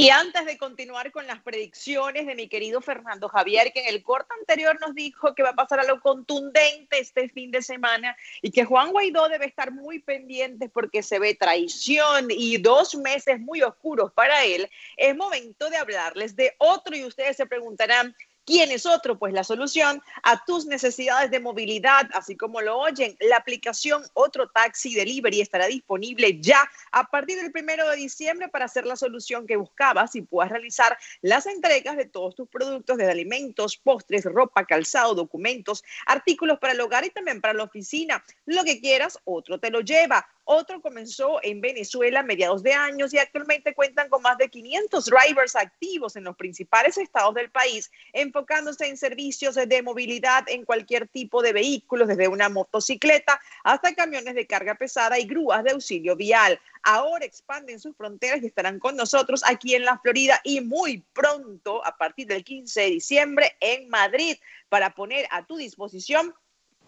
Y antes de continuar con las predicciones de mi querido Fernando Javier, que en el corte anterior nos dijo que va a pasar algo contundente este fin de semana y que Juan Guaidó debe estar muy pendiente porque se ve traición y dos meses muy oscuros para él, es momento de hablarles de otro y ustedes se preguntarán, ¿Quién es otro? Pues la solución a tus necesidades de movilidad, así como lo oyen, la aplicación Otro Taxi Delivery estará disponible ya a partir del primero de diciembre para hacer la solución que buscabas y puedas realizar las entregas de todos tus productos, desde alimentos, postres, ropa, calzado, documentos, artículos para el hogar y también para la oficina. Lo que quieras, otro te lo lleva. Otro comenzó en Venezuela a mediados de años y actualmente cuentan con más de 500 drivers activos en los principales estados del país, enfocándose en servicios de movilidad en cualquier tipo de vehículos, desde una motocicleta hasta camiones de carga pesada y grúas de auxilio vial. Ahora expanden sus fronteras y estarán con nosotros aquí en la Florida y muy pronto, a partir del 15 de diciembre, en Madrid, para poner a tu disposición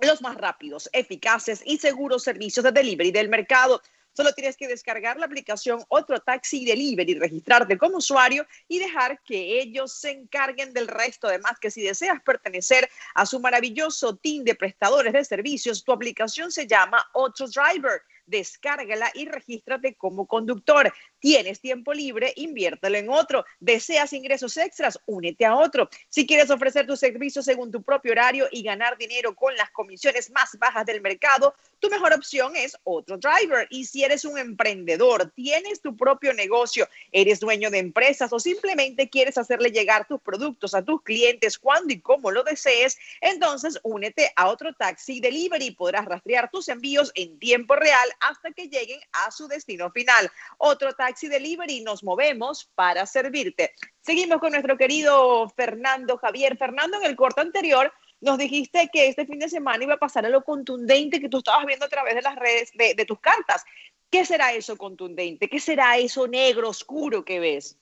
los más rápidos, eficaces y seguros servicios de delivery del mercado. Solo tienes que descargar la aplicación Otro Taxi Delivery, registrarte como usuario y dejar que ellos se encarguen del resto. Además, que si deseas pertenecer a su maravilloso team de prestadores de servicios, tu aplicación se llama Otro Driver descárgala y regístrate como conductor. Tienes tiempo libre, inviértelo en otro. Deseas ingresos extras, únete a otro. Si quieres ofrecer tus servicios según tu propio horario y ganar dinero con las comisiones más bajas del mercado, tu mejor opción es otro driver. Y si eres un emprendedor, tienes tu propio negocio, eres dueño de empresas o simplemente quieres hacerle llegar tus productos a tus clientes cuando y como lo desees, entonces únete a otro taxi delivery. Podrás rastrear tus envíos en tiempo real hasta que lleguen a su destino final. Otro taxi delivery, nos movemos para servirte. Seguimos con nuestro querido Fernando Javier. Fernando, en el corto anterior nos dijiste que este fin de semana iba a pasar a lo contundente que tú estabas viendo a través de las redes de, tus cartas. ¿Qué será eso contundente? ¿Qué será eso negro, oscuro que ves?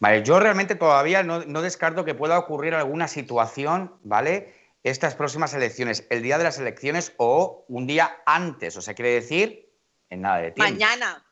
Vale, yo realmente todavía no descarto que pueda ocurrir alguna situación, ¿vale? estas próximas elecciones, el día de las elecciones o un día antes, o sea, quiere decir en nada de tiempo. Mañana.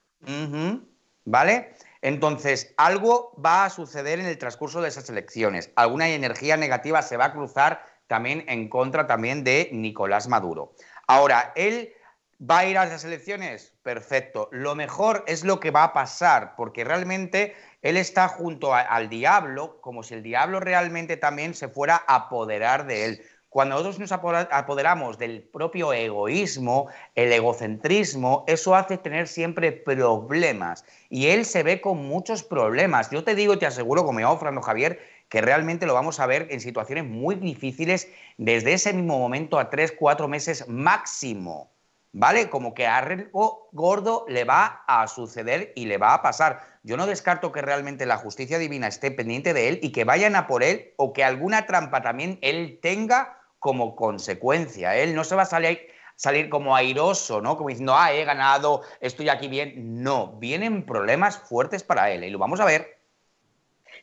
¿Vale? Entonces, algo va a suceder en el transcurso de esas elecciones. Alguna energía negativa se va a cruzar también en contra también de Nicolás Maduro. Ahora, él va a ir a las elecciones, perfecto. Lo mejor es lo que va a pasar, porque realmente él está junto al diablo, como si el diablo realmente también se fuera a apoderar de él. Cuando nosotros nos apoderamos del propio egoísmo, el egocentrismo, eso hace tener siempre problemas. Y él se ve con muchos problemas. Yo te digo, te aseguro, como yo, ofrando Javier, que realmente lo vamos a ver en situaciones muy difíciles desde ese mismo momento a tres, cuatro meses máximo. ¿Vale? Como que algo gordo le va a suceder y le va a pasar. Yo no descarto que realmente la justicia divina esté pendiente de él y que vayan a por él o que alguna trampa también él tenga como consecuencia. Él no se va a salir, salir como airoso, ¿no? Como diciendo, ah, he ganado, estoy aquí bien. No, vienen problemas fuertes para él y lo vamos a ver.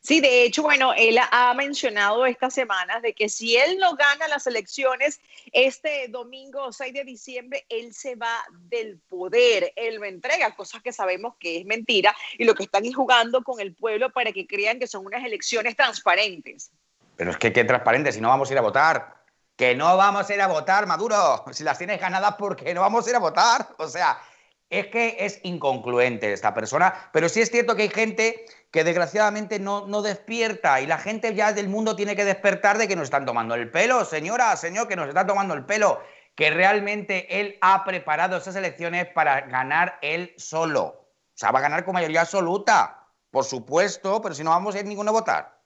Sí, de hecho, bueno, él ha mencionado estas semanas de que si él no gana las elecciones este domingo 6 de diciembre, él se va del poder, él me entrega, cosas que sabemos que es mentira y lo que están jugando con el pueblo para que crean que son unas elecciones transparentes. Pero es que qué transparente, si no vamos a ir a votar que no vamos a ir a votar, Maduro, si las tienes ganadas porque no vamos a ir a votar. O sea, es que es inconcluente esta persona, pero sí es cierto que hay gente que desgraciadamente no, no despierta y la gente ya del mundo tiene que despertar de que nos están tomando el pelo, señora, señor, que nos están tomando el pelo, que realmente él ha preparado esas elecciones para ganar él solo. O sea, va a ganar con mayoría absoluta, por supuesto, pero si no vamos a ir ninguno a votar.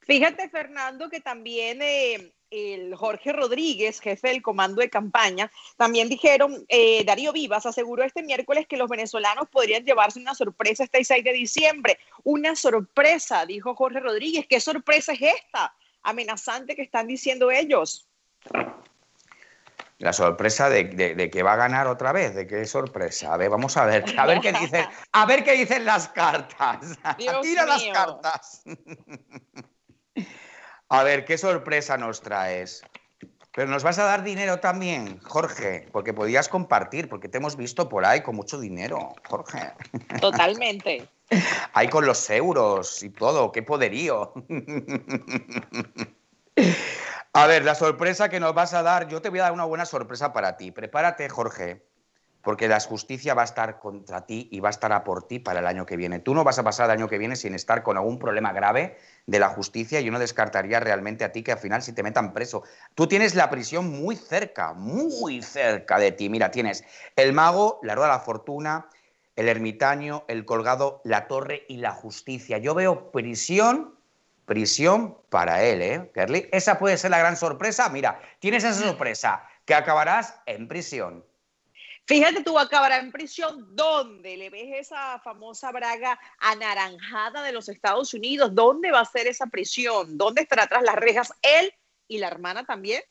Fíjate, Fernando, que también eh, el Jorge Rodríguez, jefe del comando de campaña, también dijeron, eh, Darío Vivas aseguró este miércoles que los venezolanos podrían llevarse una sorpresa este 6 de diciembre. Una sorpresa, dijo Jorge Rodríguez. ¿Qué sorpresa es esta? Amenazante que están diciendo ellos. La sorpresa de, que va a ganar otra vez, de qué sorpresa. A ver, vamos a ver, a ver qué dicen, a ver qué dicen las cartas. tira las cartas. A ver, ¿qué sorpresa nos traes? Pero nos vas a dar dinero también, Jorge, porque podías compartir, porque te hemos visto por ahí con mucho dinero, Jorge. Totalmente. Ahí con los euros y todo, qué poderío. A ver, la sorpresa que nos vas a dar, yo te voy a dar una buena sorpresa para ti. Prepárate, Jorge, porque la justicia va a estar contra ti y va a estar a por ti para el año que viene. Tú no vas a pasar el año que viene sin estar con algún problema grave de la justicia. Yo no descartaría realmente a ti que al final si te metan preso. Tú tienes la prisión muy cerca, muy cerca de ti. Mira, tienes el mago, la rueda de la fortuna, el ermitaño, el colgado, la torre y la justicia. Yo veo prisión prisión para él, ¿eh, Esa puede ser la gran sorpresa. Mira, tienes esa sorpresa, que acabarás en prisión. Fíjate tú, acabará en prisión ¿dónde? le ves esa famosa braga anaranjada de los Estados Unidos. ¿Dónde va a ser esa prisión? ¿Dónde estará tras las rejas él y la hermana también?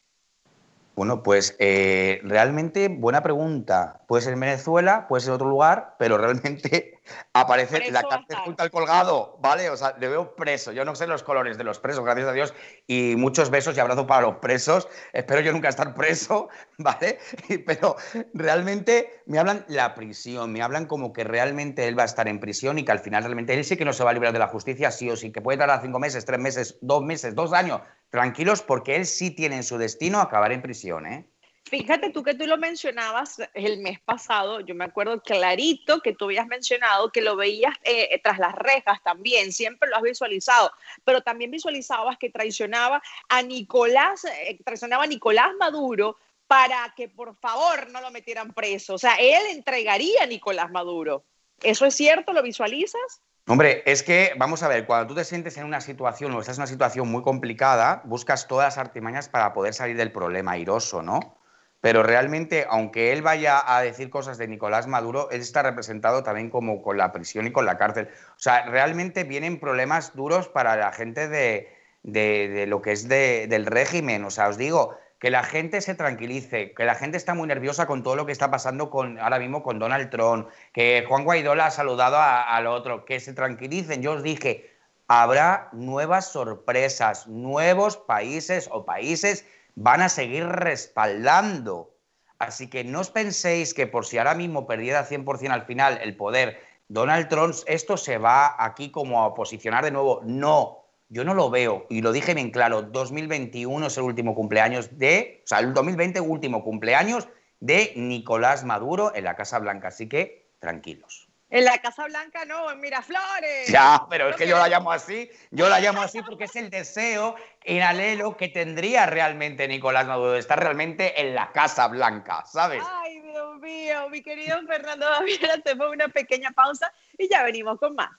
Bueno, pues eh, realmente buena pregunta. Puede ser en Venezuela, puede ser en otro lugar, pero realmente Aparece la cárcel junto al colgado, ¿vale? O sea, le veo preso. Yo no sé los colores de los presos, gracias a Dios. Y muchos besos y abrazos para los presos. Espero yo nunca estar preso, ¿vale? Pero realmente me hablan la prisión, me hablan como que realmente él va a estar en prisión y que al final realmente él sí que no se va a liberar de la justicia, sí o sí, que puede tardar cinco meses, tres meses, dos meses, dos años. Tranquilos, porque él sí tiene en su destino acabar en prisión, ¿eh? Fíjate tú que tú lo mencionabas el mes pasado, yo me acuerdo clarito que tú habías mencionado que lo veías eh, eh, tras las rejas también, siempre lo has visualizado, pero también visualizabas que traicionaba a Nicolás, eh, traicionaba a Nicolás Maduro para que por favor no lo metieran preso, o sea, él entregaría a Nicolás Maduro. ¿Eso es cierto? ¿Lo visualizas? Hombre, es que, vamos a ver, cuando tú te sientes en una situación o estás en una situación muy complicada, buscas todas las artimañas para poder salir del problema airoso, ¿no? pero realmente, aunque él vaya a decir cosas de Nicolás Maduro, él está representado también como con la prisión y con la cárcel. O sea, realmente vienen problemas duros para la gente de, lo que es del régimen. O sea, os digo, que la gente se tranquilice, que la gente está muy nerviosa con todo lo que está pasando con, ahora mismo con Donald Trump, que Juan Guaidó la ha saludado al otro, que se tranquilicen. Yo os dije, habrá nuevas sorpresas, nuevos países o países van a seguir respaldando. Así que no os penséis que por si ahora mismo perdiera 100% al final el poder Donald Trump, esto se va aquí como a posicionar de nuevo. No, yo no lo veo. Y lo dije bien claro, 2021 es el último cumpleaños de, o sea, el 2020 último cumpleaños de Nicolás Maduro en la Casa Blanca. Así que tranquilos. En la Casa Blanca no, en Miraflores. Ya, pero es que yo la llamo así, yo la llamo así porque es el deseo en alelo que tendría realmente Nicolás Maduro, estar realmente en la Casa Blanca, ¿sabes? Ay, Dios mío, mi querido Fernando te hacemos una pequeña pausa y ya venimos con más.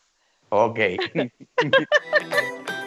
Ok.